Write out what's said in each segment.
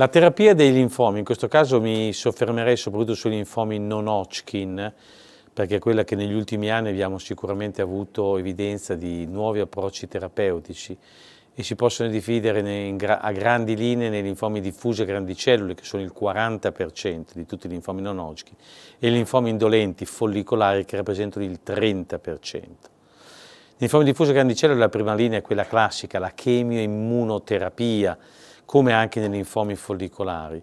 La terapia dei linfomi, in questo caso mi soffermerei soprattutto sui linfomi non Hodgkin, perché è quella che negli ultimi anni abbiamo sicuramente avuto evidenza di nuovi approcci terapeutici e si possono dividere a grandi linee nei linfomi diffusi a grandi cellule, che sono il 40% di tutti i linfomi non Hodgkin, e i linfomi indolenti follicolari che rappresentano il 30%. L'infomi diffuso a grandi cellule, la prima linea è quella classica, la chemioimmunoterapia, come anche nei linfomi follicolari.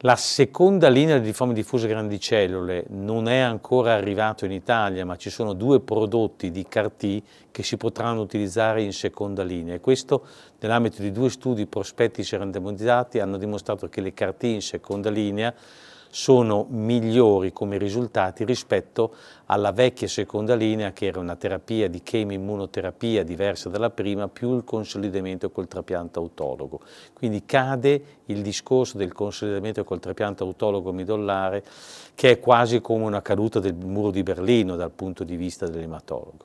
La seconda linea di linfomi diffuse grandicellule non è ancora arrivata in Italia, ma ci sono due prodotti di CAR-T che si potranno utilizzare in seconda linea. E questo, nell'ambito di due studi prospettici randomizzati, hanno dimostrato che le CAR-T in seconda linea sono migliori come risultati rispetto alla vecchia seconda linea che era una terapia di chemoimmunoterapia diversa dalla prima più il consolidamento col trapianto autologo. Quindi cade il discorso del consolidamento col trapianto autologo midollare che è quasi come una caduta del muro di Berlino dal punto di vista dell'ematologo.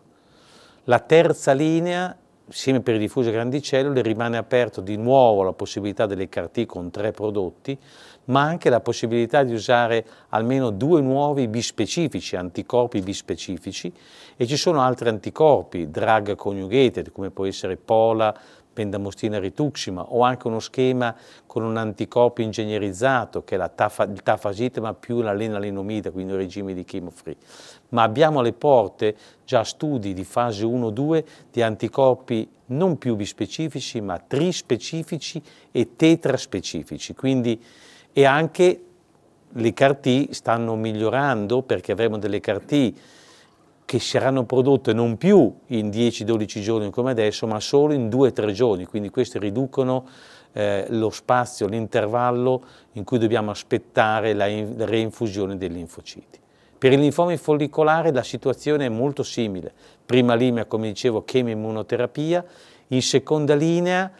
La terza linea insieme per diffuse grandi cellule rimane aperto di nuovo la possibilità delle CAR-T con tre prodotti, ma anche la possibilità di usare almeno due nuovi bispecifici, anticorpi bispecifici, e ci sono altri anticorpi, drug conjugated, come può essere POLA, pendamostina-rituxima o anche uno schema con un anticorpo ingegnerizzato che è tafa, il tafasitema più la lenalinomida, quindi un regime di chemo-free. Ma abbiamo alle porte già studi di fase 1-2 di anticorpi non più bispecifici ma trispecifici e tetraspecifici, quindi e anche le CAR-T stanno migliorando perché avremo delle CAR-T che saranno prodotte non più in 10-12 giorni come adesso, ma solo in 2-3 giorni, quindi queste riducono eh, lo spazio, l'intervallo in cui dobbiamo aspettare la, la reinfusione degli linfociti. Per il linfoma follicolare la situazione è molto simile, prima linea come dicevo chemoimmunoterapia. in seconda linea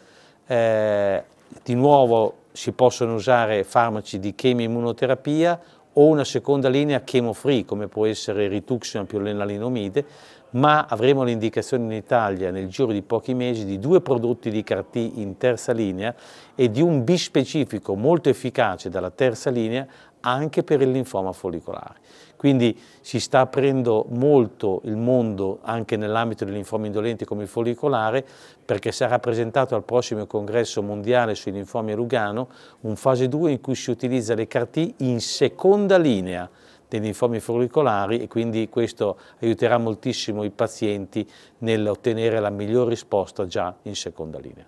eh, di nuovo si possono usare farmaci di chemoimmunoterapia o una seconda linea chemo-free, come può essere rituximab più lenalinomide, ma avremo l'indicazione in Italia nel giro di pochi mesi di due prodotti di CAR T in terza linea e di un bispecifico molto efficace dalla terza linea anche per il linfoma follicolare. Quindi si sta aprendo molto il mondo anche nell'ambito del linfoma indolente come il follicolare perché sarà presentato al prossimo congresso mondiale sui linfomi a Lugano un fase 2 in cui si utilizza le CAR-T in seconda linea dei linfomi follicolari e quindi questo aiuterà moltissimo i pazienti nell'ottenere la miglior risposta già in seconda linea.